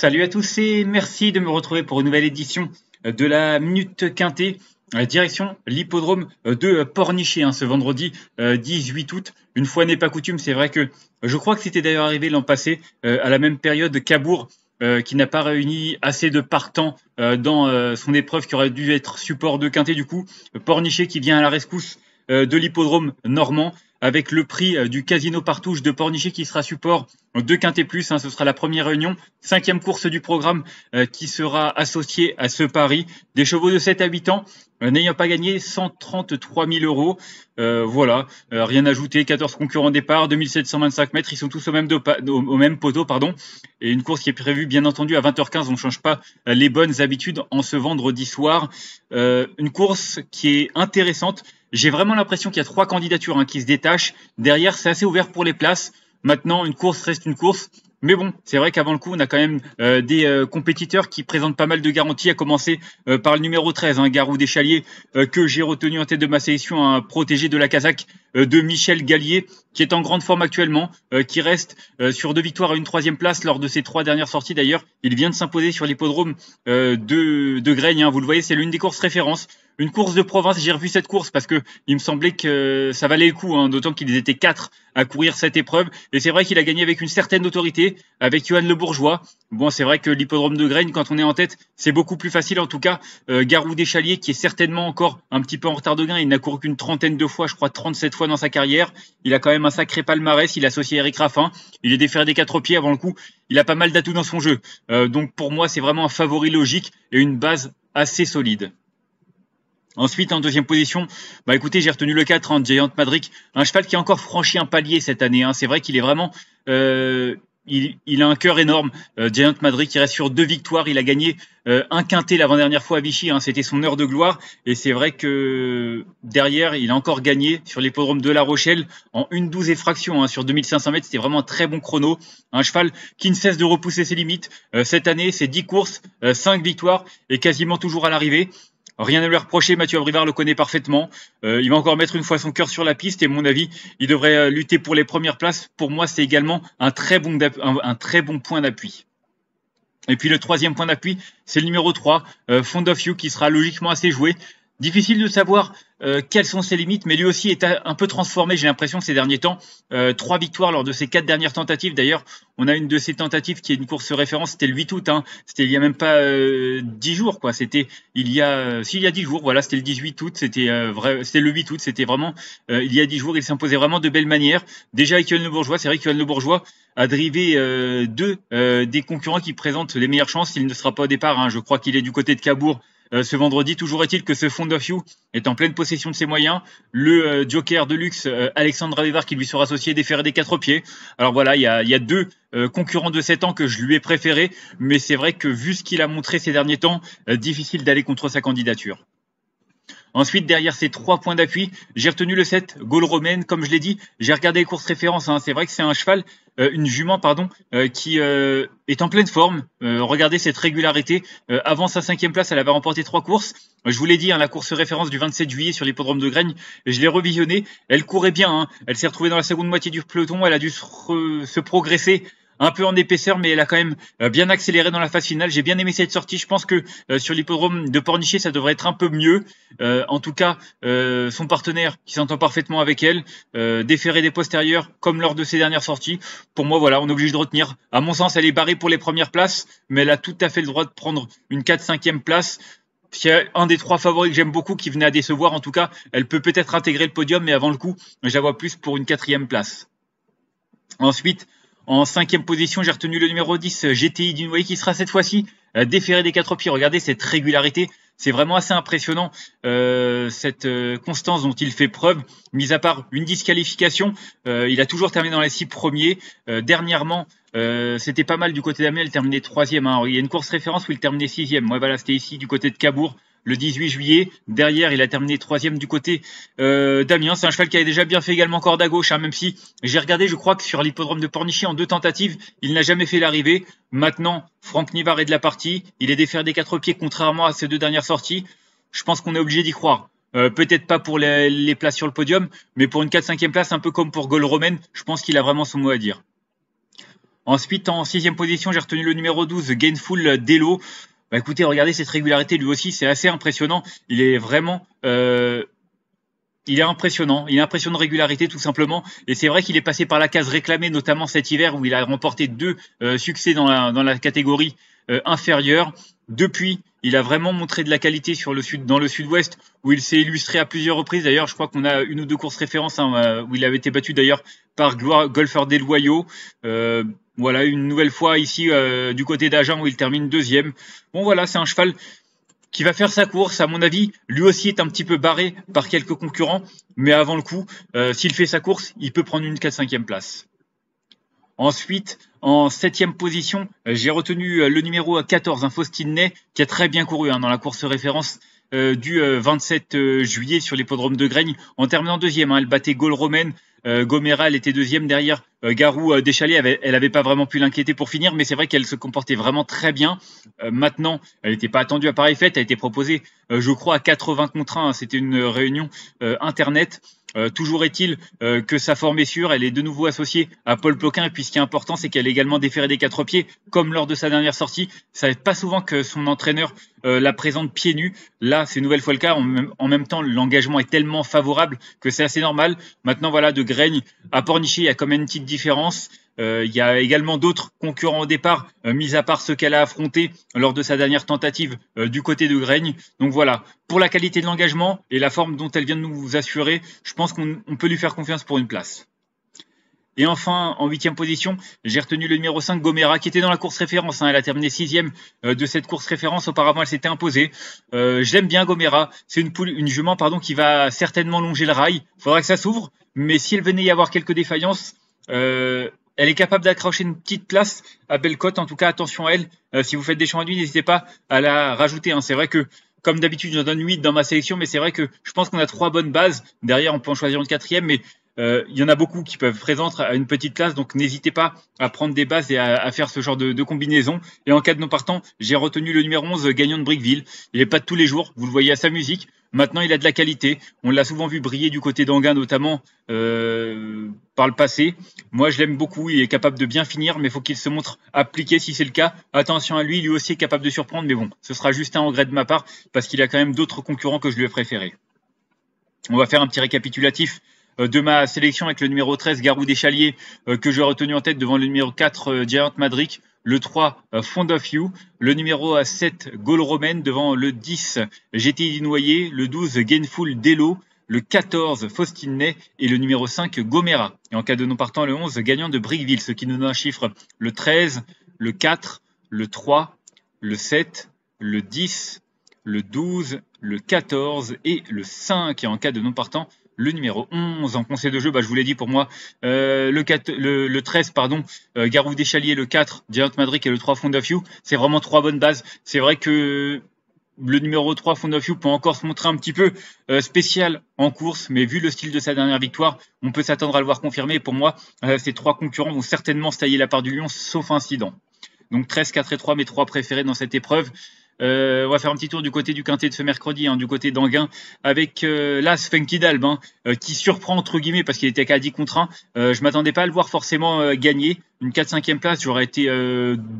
Salut à tous et merci de me retrouver pour une nouvelle édition euh, de la Minute Quintée. Euh, direction l'hippodrome euh, de Pornichet hein, ce vendredi 18 août. Une fois n'est pas coutume, c'est vrai que je crois que c'était d'ailleurs arrivé l'an passé à la même période Cabourg qui n'a pas réuni assez de partants dans son épreuve qui aurait dû être support de Quintet du coup. Pornichet qui vient à la rescousse de l'hippodrome normand avec le prix euh, du Casino Partouche de Pornichet qui sera support de Quintet Plus. Hein, ce sera la première réunion, cinquième course du programme euh, qui sera associée à ce pari. Des chevaux de 7 habitants euh, n'ayant pas gagné 133 000 euros. voilà, rien à ajouter. 14 concurrents départ, 2725 mètres. Ils sont tous au même, même poteau. pardon. Et une course qui est prévue, bien entendu, à 20h15. On ne change pas les bonnes habitudes en ce vendredi soir. une course qui est intéressante j'ai vraiment l'impression qu'il y a trois candidatures hein, qui se détachent. Derrière, c'est assez ouvert pour les places. Maintenant, une course reste une course. Mais bon, c'est vrai qu'avant le coup, on a quand même euh, des euh, compétiteurs qui présentent pas mal de garanties, à commencer euh, par le numéro 13, un hein, Garou d'échalier que j'ai retenu en tête de ma sélection, un protégé de la Kazakh de Michel Gallier, qui est en grande forme actuellement, qui reste sur deux victoires à une troisième place lors de ses trois dernières sorties d'ailleurs. Il vient de s'imposer sur l'hippodrome de, de hein. vous le voyez, c'est l'une des courses références une course de province. J'ai revu cette course parce que il me semblait que ça valait le coup, hein, d'autant qu'ils étaient quatre à courir cette épreuve. Et c'est vrai qu'il a gagné avec une certaine autorité, avec Johan Le Bourgeois. Bon, c'est vrai que l'hippodrome de Graines, quand on est en tête, c'est beaucoup plus facile. En tout cas, euh, Garou Deschalier, qui est certainement encore un petit peu en retard de grain, il n'a couru qu'une trentaine de fois, je crois 37 fois dans sa carrière. Il a quand même un sacré palmarès. Il a associé Eric Raffin. Il est déféré des quatre pieds avant le coup. Il a pas mal d'atouts dans son jeu. Euh, donc pour moi, c'est vraiment un favori logique et une base assez solide. Ensuite, en deuxième position, bah écoutez, j'ai retenu le 4 en Giant Madrick, un cheval qui a encore franchi un palier cette année. Hein. C'est vrai qu'il est vraiment euh, il, a un cœur énorme. Euh, Giant Madrid qui reste sur deux victoires. Il a gagné euh, un quintet l'avant-dernière fois à Vichy. Hein. C'était son heure de gloire. Et c'est vrai que derrière, il a encore gagné sur l'hippodrome de La Rochelle en une douze effraction hein, sur 2500 mètres. C'était vraiment un très bon chrono. Un cheval qui ne cesse de repousser ses limites. cette année, c'est 10 courses, 5 victoires et quasiment toujours à l'arrivée. Rien à lui reprocher, Mathieu Abrivard le connaît parfaitement. Euh, il va encore mettre une fois son cœur sur la piste et à mon avis, il devrait euh, lutter pour les premières places. Pour moi, c'est également un très bon, point d'appui. Et puis le troisième point d'appui, c'est le numéro 3, euh, Fond of You, qui sera logiquement assez joué. Difficile de savoir euh, quelles sont ses limites, mais lui aussi est un peu transformé, j'ai l'impression, ces derniers temps. Euh, trois victoires lors de ses quatre dernières tentatives. D'ailleurs, on a une de ses tentatives qui est une course référence, c'était le 8 août. Hein. C'était il y a même pas euh, dix jours, quoi. C'était il y a, s'il y a dix jours, voilà, c'était le 18 août, c'était vrai, c'était le 8 août, c'était vraiment il y a dix jours. Il s'imposait vraiment de belles manières. Déjà avec Yann Le Bourgeois, c'est vrai que Yann Le Bourgeois à driver euh, deux euh, des concurrents qui présentent les meilleures chances. Il ne sera pas au départ. Hein. Je crois qu'il est du côté de Cabourg euh, ce vendredi. Toujours est-il que ce Fond of You est en pleine possession de ses moyens. Le Joker de luxe Alexandre Adevar qui lui sera associé déféré des quatre pieds. Alors voilà, il y a, deux concurrents de 7 ans que je lui ai préféré, mais c'est vrai que vu ce qu'il a montré ces derniers temps, difficile d'aller contre sa candidature. Ensuite, derrière ces trois points d'appui, j'ai retenu le set. Gaulle Romaine, comme je l'ai dit, j'ai regardé les courses références. Hein. C'est vrai que c'est un cheval euh, une jument pardon, euh, qui euh, est en pleine forme. regardez cette régularité. avant sa cinquième place, elle avait remporté trois courses. Je vous l'ai dit, hein, la course référence du 27 juillet sur l'hippodrome de Graigne, je l'ai revisionnée. Elle courait bien. Hein. Elle s'est retrouvée dans la seconde moitié du peloton. Elle a dû se progresser un peu en épaisseur, mais elle a quand même euh, bien accéléré dans la phase finale. J'ai bien aimé cette sortie. Je pense que euh, sur l'hippodrome de Pornichet, ça devrait être un peu mieux. Euh, en tout cas, son partenaire qui s'entend parfaitement avec elle, déféré des postérieurs, comme lors de ses dernières sorties. Pour moi, voilà, on est obligé de retenir. À mon sens, elle est barrée pour les premières places, mais elle a tout à fait le droit de prendre une 4-5e place. C'est un des trois favoris que j'aime beaucoup qui venait à décevoir. En tout cas, elle peut peut-être intégrer le podium, mais avant le coup, je plus pour une quatrième place. Ensuite, en cinquième position, j'ai retenu le numéro 10, euh, GTI Dunway, qui sera cette fois-ci euh, déféré des quatre pieds. Regardez cette régularité. C'est vraiment assez impressionnant euh, cette constance dont il fait preuve. Mis à part une disqualification, il a toujours terminé dans les six premiers. dernièrement, c'était pas mal du côté d'Amiel, terminait troisième. Hein. Il y a une course référence où il terminait sixième. Moi, voilà, c'était ici du côté de Cabourg le 18 juillet. Derrière, il a terminé troisième du côté euh, d'Amiens. C'est un cheval qui avait déjà bien fait également corde à gauche, hein, même si j'ai regardé, je crois que sur l'hippodrome de Pornichet, en deux tentatives, il n'a jamais fait l'arrivée. Maintenant, Franck Nivard est de la partie. Il est défaire des quatre pieds, contrairement à ses deux dernières sorties. Je pense qu'on est obligé d'y croire. Euh, peut-être pas pour les, places sur le podium, mais pour une 4-5e place, un peu comme pour Gol Romaine, je pense qu'il a vraiment son mot à dire. Ensuite, en sixième position, j'ai retenu le numéro 12, Gainful Delo. Bah écoutez, regardez cette régularité lui aussi, c'est assez impressionnant. Il est vraiment euh, il est impressionnant, il a l'impression de régularité tout simplement. Et c'est vrai qu'il est passé par la case réclamée, notamment cet hiver où il a remporté deux euh, succès dans la, dans la catégorie euh, inférieure. Depuis, il a vraiment montré de la qualité sur le sud, dans le sud-ouest où il s'est illustré à plusieurs reprises. D'ailleurs, je crois qu'on a une ou deux courses références hein, où il avait été battu d'ailleurs par Golfer des Loyaux. Euh, voilà, une nouvelle fois ici euh, du côté d'Agen où il termine deuxième. Bon voilà, c'est un cheval qui va faire sa course. À mon avis, lui aussi est un petit peu barré par quelques concurrents, mais avant le coup, euh, s'il fait sa course, il peut prendre une 4-5e place. Ensuite, en septième position, j'ai retenu euh, le numéro 14, un qui a très bien couru hein, dans la course référence du 27 juillet sur l'hippodrome de Graigne. En terminant deuxième, hein, elle battait Gaulle Romaine, euh, Gomera, elle était deuxième derrière euh, Garou euh, Deschalier elle n'avait pas vraiment pu l'inquiéter pour finir, mais c'est vrai qu'elle se comportait vraiment très bien. maintenant, elle n'était pas attendue à pareille fête. Elle a été proposée, je crois, à 80 contre 1. C'était une réunion internet. Euh, toujours est-il euh, que sa forme est sûre, elle est de nouveau associée à Paul Ploquin, et puis ce qui est important, c'est qu'elle est également déférée des quatre pieds, comme lors de sa dernière sortie. Ça n'est pas souvent que son entraîneur euh, la présente pieds nus. Là, c'est une nouvelle fois le cas. En même, temps, l'engagement est tellement favorable que c'est assez normal. Maintenant, voilà, de Graigne à Pornichet, il y a quand même une petite différence. Euh, il y a également d'autres concurrents au départ, euh, mis à part ceux qu'elle a affrontés lors de sa dernière tentative euh, du côté de Graigne. Donc voilà, pour la qualité de l'engagement et la forme dont elle vient de nous assurer, je pense qu'on peut lui faire confiance pour une place. Et enfin, en huitième position, j'ai retenu le numéro 5, Gomera, qui était dans la course référence. Hein. Elle a terminé sixième de cette course référence. Auparavant, elle s'était imposée. J'aime bien Gomera. C'est une, jument qui va certainement longer le rail. Il faudra que ça s'ouvre. Mais si elle venait y avoir quelques défaillances, elle est capable d'accrocher une petite place à Bellecote. En tout cas, attention à elle. Euh, si vous faites des champs à n'hésitez pas à la rajouter. Hein. C'est vrai que, comme d'habitude, j'en donne 8 dans ma sélection, mais c'est vrai que je pense qu'on a trois bonnes bases. Derrière, on peut en choisir une quatrième, mais euh, il y en a beaucoup qui peuvent présenter à une petite classe, donc n'hésitez pas à prendre des bases et à, faire ce genre de, de, combinaison. Et en cas de non partant, j'ai retenu le numéro 11, gagnant de Brickville. Il n'est pas de tous les jours, vous le voyez à sa musique. Maintenant, il a de la qualité. On l'a souvent vu briller du côté d'Anguin, notamment euh, par le passé. Moi, je l'aime beaucoup. Il est capable de bien finir, mais il faut qu'il se montre appliqué si c'est le cas. Attention à lui, lui aussi est capable de surprendre, mais bon, ce sera juste un regret de ma part parce qu'il a quand même d'autres concurrents que je lui ai préférés. On va faire un petit récapitulatif euh, de ma sélection avec le numéro 13 Garou Deschaliers euh, que j'ai retenu en tête devant le numéro 4 Giant Madrick, le 3 euh, Fond of You, le numéro 7 Gaulle Romaine devant le 10 GTI Noyer, le 12 Gainful Delo, le 14 Faustine Ney et le numéro 5 Gomera. Et en cas de non partant, le 11 gagnant de Brickville, ce qui nous donne un chiffre le 13, le 4, le 3, le 7, le 10, le 12, le 14 et le 5. Et en cas de non partant, le numéro 11 en conseil de jeu. Bah, je vous l'ai dit pour moi, euh, le, 13, pardon, euh, des Deschalier, le 4, Giant Madrid et le 3, Fond of You. C'est vraiment trois bonnes bases. C'est vrai que le numéro 3, Fond of You, peut encore se montrer un petit peu euh, spécial en course, mais vu le style de sa dernière victoire, on peut s'attendre à le voir confirmer. pour moi, euh, ces trois concurrents vont certainement se tailler la part du lion, sauf incident. Donc 13, 4 et 3, mes trois préférés dans cette épreuve. Euh, on va faire un petit tour du côté du quintet de ce mercredi, hein, du côté d'Anguin, avec euh, l'As Funky Dalb, hein, euh, qui surprend entre guillemets parce qu'il était qu'à 10 contre 1. Euh, je m'attendais pas à le voir forcément gagner. Une 4-5e place, j'aurais été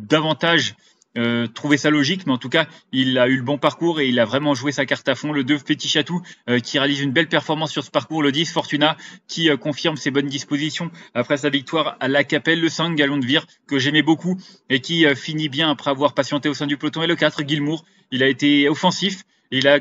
davantage euh, trouver sa ça logique, mais en tout cas, il a eu le bon parcours et il a vraiment joué sa carte à fond. Le 2 Petit Chatou euh, qui réalise une belle performance sur ce parcours, le 10 Fortuna qui euh, confirme ses bonnes dispositions après sa victoire à la Capelle, le 5 Gallon de Vire que j'aimais beaucoup et qui finit bien après avoir patienté au sein du peloton et le 4 Guilmour il a été offensif, il a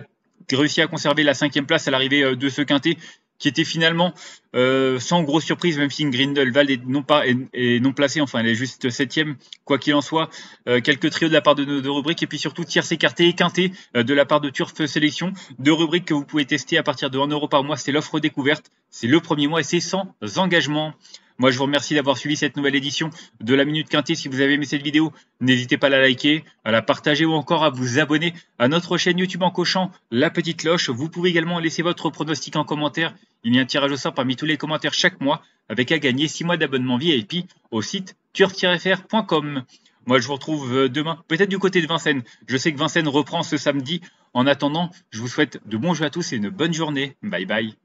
réussi à conserver la cinquième place à l'arrivée de ce quintet qui était finalement euh, sans grosse surprise, même si Grindelwald est non, pas, est, non placée, enfin elle est juste septième, quoi qu'il en soit. Euh, quelques trios de la part de nos deux rubriques, et puis surtout tierces écarté et quintées euh, de la part de Turf Sélection. Deux rubriques que vous pouvez tester à partir de 1 euro par mois, c'est l'offre découverte, c'est le premier mois et c'est sans engagement. Moi, je vous remercie d'avoir suivi cette nouvelle édition de la Minute Quintée. Si vous avez aimé cette vidéo, n'hésitez pas à la liker, à la partager ou encore à vous abonner à notre chaîne YouTube en cochant la petite cloche. Vous pouvez également laisser votre pronostic en commentaire il y a un tirage au sort parmi tous les commentaires chaque mois, avec à gagner 6 mois d'abonnement VIP au site turf-fr.com. Moi, je vous retrouve euh, demain, peut-être du côté de Vincennes. Je sais que Vincennes reprend ce samedi. En attendant, je vous souhaite de bons jeux à tous et une bonne journée. Bye bye.